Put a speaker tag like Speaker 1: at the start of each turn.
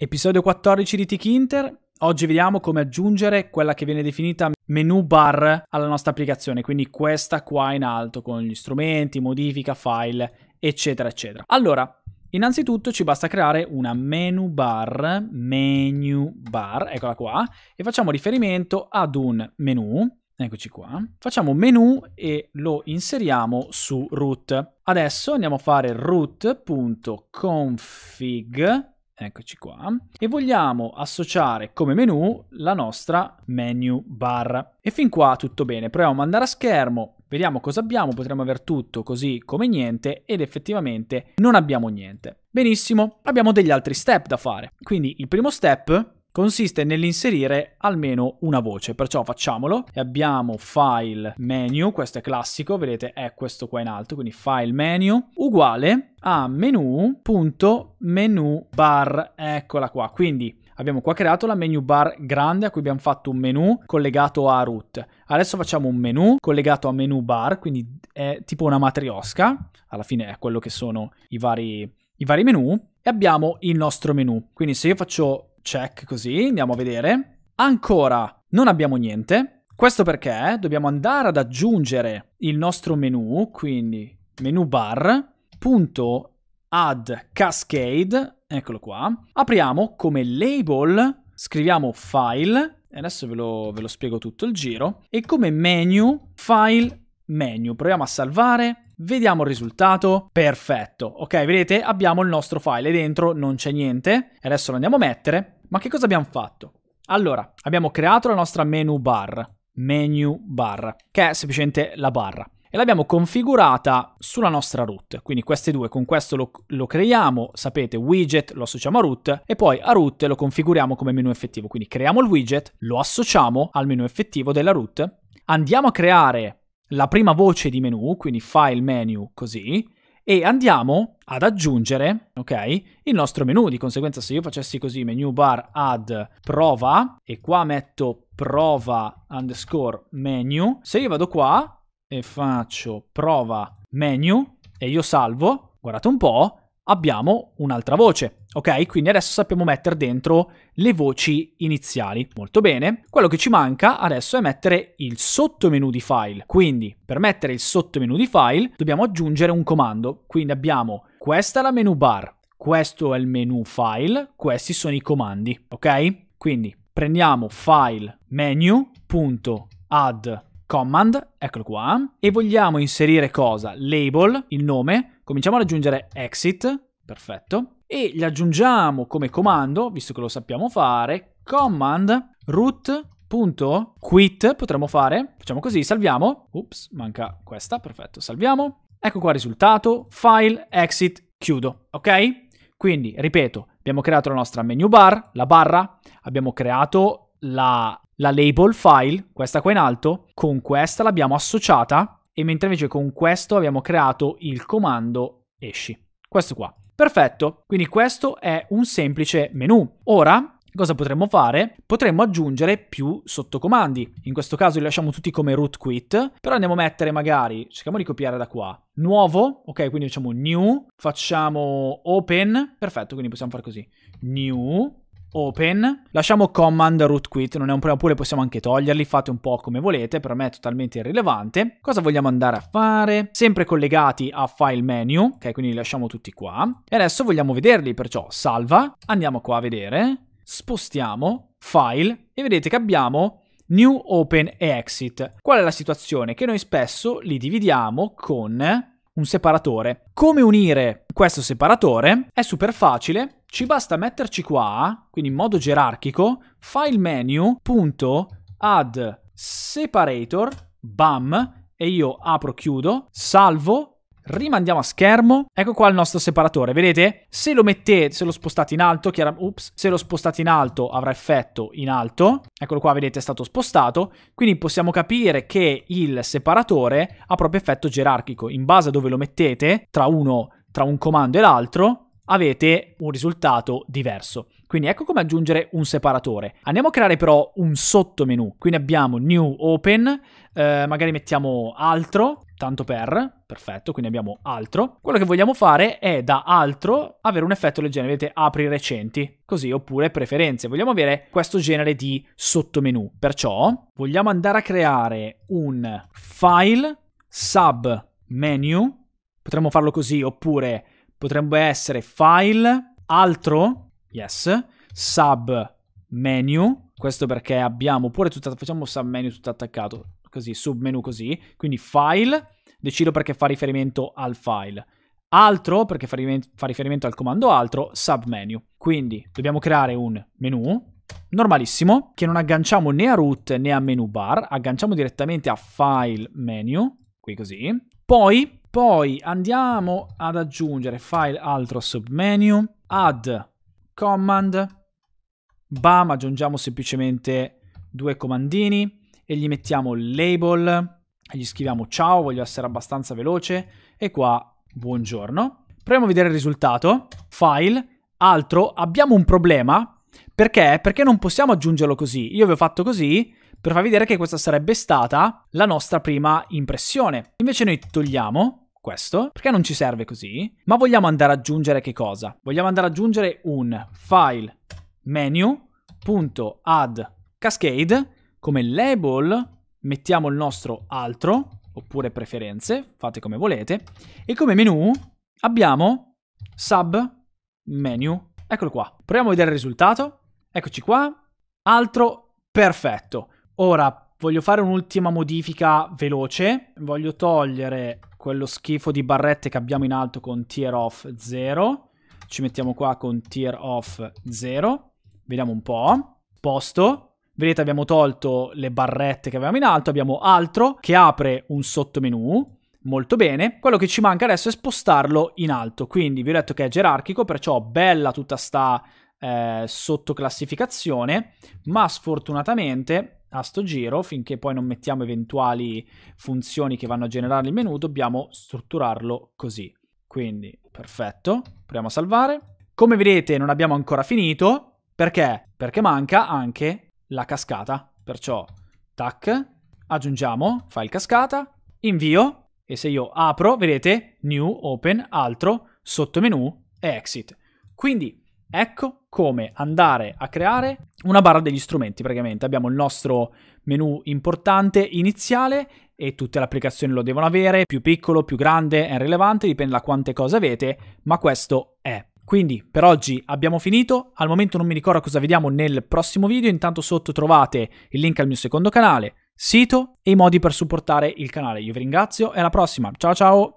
Speaker 1: Episodio 14 di Tiki Inter. Oggi vediamo come aggiungere quella che viene definita menu bar alla nostra applicazione, quindi questa qua in alto con gli strumenti, modifica, file, eccetera, eccetera. Allora, innanzitutto ci basta creare una menu bar, menu bar, eccola qua, e facciamo riferimento ad un menu, eccoci qua, facciamo menu e lo inseriamo su root. Adesso andiamo a fare root.config eccoci qua, e vogliamo associare come menu la nostra menu bar. E fin qua tutto bene, proviamo ad andare a schermo, vediamo cosa abbiamo, potremmo avere tutto così come niente ed effettivamente non abbiamo niente. Benissimo, abbiamo degli altri step da fare. Quindi il primo step consiste nell'inserire almeno una voce, perciò facciamolo e abbiamo file menu, questo è classico, vedete è questo qua in alto, quindi file menu uguale a menu.menu bar, eccola qua, quindi abbiamo qua creato la menu bar grande a cui abbiamo fatto un menu collegato a root. Adesso facciamo un menu collegato a menu bar, quindi è tipo una matriosca, alla fine è quello che sono i vari, i vari menu, e abbiamo il nostro menu. Quindi se io faccio check così, andiamo a vedere. Ancora non abbiamo niente. Questo perché dobbiamo andare ad aggiungere il nostro menu, quindi menu bar, punto add cascade, eccolo qua. Apriamo come label, scriviamo file, e adesso ve lo, ve lo spiego tutto il giro, e come menu, file, menu. Proviamo a salvare, Vediamo il risultato. Perfetto. Ok, vedete? Abbiamo il nostro file dentro non c'è niente. Adesso lo andiamo a mettere. Ma che cosa abbiamo fatto? Allora, abbiamo creato la nostra menu bar. Menu bar, che è semplicemente la barra e l'abbiamo configurata sulla nostra root. Quindi queste due, con questo lo, lo, creiamo, sapete, widget lo associamo a root e poi a root lo configuriamo come menu effettivo. Quindi creiamo il widget, lo associamo al menu effettivo della root, andiamo a creare la prima voce di menu, quindi file menu così, e andiamo ad aggiungere, ok, il nostro menu. Di conseguenza se io facessi così menu bar add prova e qua metto prova underscore menu, se io vado qua e faccio prova menu e io salvo, guardate un po', abbiamo un'altra voce, ok? Quindi adesso sappiamo mettere dentro le voci iniziali. Molto bene. Quello che ci manca adesso è mettere il sottomenu di file. Quindi, per mettere il sottomenu di file, dobbiamo aggiungere un comando. Quindi abbiamo questa è la menu bar, questo è il menu file, questi sono i comandi, ok? Quindi prendiamo file menu.add command, eccolo qua, e vogliamo inserire cosa? Label, il nome, Cominciamo ad aggiungere exit, perfetto, e gli aggiungiamo come comando, visto che lo sappiamo fare, command root punto quit potremmo fare facciamo così salviamo ups manca questa perfetto salviamo ecco qua il risultato file exit chiudo ok quindi ripeto abbiamo creato la nostra menu bar la barra abbiamo creato la, la label file questa qua in alto con questa l'abbiamo associata e mentre invece con questo abbiamo creato il comando esci. Questo qua. Perfetto, quindi questo è un semplice menu. Ora cosa potremmo fare? Potremmo aggiungere più sottocomandi. In questo caso li lasciamo tutti come root quit, però andiamo a mettere magari, cerchiamo di copiare da qua, nuovo, ok, quindi facciamo new, facciamo open, perfetto, quindi possiamo fare così, new, open, lasciamo command root quit, non è un problema, pure possiamo anche toglierli, fate un po' come volete, per me è totalmente irrilevante. Cosa vogliamo andare a fare? Sempre collegati a file menu, ok, quindi li lasciamo tutti qua. E adesso vogliamo vederli, perciò salva, andiamo qua a vedere, spostiamo, file, e vedete che abbiamo new open e exit. Qual è la situazione? Che noi spesso li dividiamo con un separatore. Come unire questo separatore? È super facile, ci basta metterci qua, quindi in modo gerarchico, file menu, punto, add separator, bam, e io apro, chiudo, salvo, rimandiamo a schermo, ecco qua il nostro separatore, vedete? Se lo mettete, se lo spostate in alto, chiara, ups, se lo spostate in alto avrà effetto in alto, eccolo qua, vedete, è stato spostato, quindi possiamo capire che il separatore ha proprio effetto gerarchico, in base a dove lo mettete, tra uno, tra un comando e l'altro, avete un risultato diverso. Quindi ecco come aggiungere un separatore. Andiamo a creare però un sottomenu. Quindi abbiamo new open, eh, magari mettiamo altro, tanto per, perfetto, quindi abbiamo altro. Quello che vogliamo fare è da altro avere un effetto del genere, vedete, apri recenti, così, oppure preferenze. Vogliamo avere questo genere di sottomenu. Perciò vogliamo andare a creare un file sub menu, potremmo farlo così, oppure potrebbe essere file, altro, yes, sub, menu, questo perché abbiamo pure tutto, facciamo sub menu tutto attaccato, così, sub menu così, quindi file, decido perché fa riferimento al file, altro perché fa riferimento, fa riferimento al comando altro, sub menu, quindi dobbiamo creare un menu, normalissimo, che non agganciamo né a root né a menu bar, agganciamo direttamente a file menu, qui così, poi poi andiamo ad aggiungere file altro submenu, add command, bam, aggiungiamo semplicemente due comandini e gli mettiamo label, e gli scriviamo ciao, voglio essere abbastanza veloce e qua buongiorno. Proviamo a vedere il risultato, file, altro, abbiamo un problema perché? Perché non possiamo aggiungerlo così. Io vi ho fatto così per far vedere che questa sarebbe stata la nostra prima impressione. Invece noi togliamo questo, perché non ci serve così, ma vogliamo andare ad aggiungere che cosa? Vogliamo andare ad aggiungere un file menu.add cascade come label mettiamo il nostro altro oppure preferenze, fate come volete, e come menu abbiamo sub menu. Eccolo qua. Proviamo a vedere il risultato. Eccoci qua. Altro perfetto. Ora voglio fare un'ultima modifica veloce. Voglio togliere quello schifo di barrette che abbiamo in alto con tier off 0. Ci mettiamo qua con tier off 0. Vediamo un po'. Posto. Vedete abbiamo tolto le barrette che avevamo in alto, abbiamo altro che apre un sottomenu. Molto bene, quello che ci manca adesso è spostarlo in alto, quindi vi ho detto che è gerarchico, perciò bella tutta sta eh, sottoclassificazione, ma sfortunatamente a sto giro, finché poi non mettiamo eventuali funzioni che vanno a generare il menu, dobbiamo strutturarlo così. Quindi, perfetto, proviamo a salvare. Come vedete non abbiamo ancora finito, perché? Perché manca anche la cascata. Perciò, tac, aggiungiamo, file cascata, invio, e se io apro, vedete, new, open, altro, sotto menu exit. Quindi Ecco come andare a creare una barra degli strumenti praticamente. Abbiamo il nostro menu importante iniziale e tutte le applicazioni lo devono avere, più piccolo, più grande, è rilevante, dipende da quante cose avete, ma questo è. Quindi per oggi abbiamo finito, al momento non mi ricordo cosa vediamo nel prossimo video, intanto sotto trovate il link al mio secondo canale, sito e i modi per supportare il canale. Io vi ringrazio e alla prossima, ciao ciao!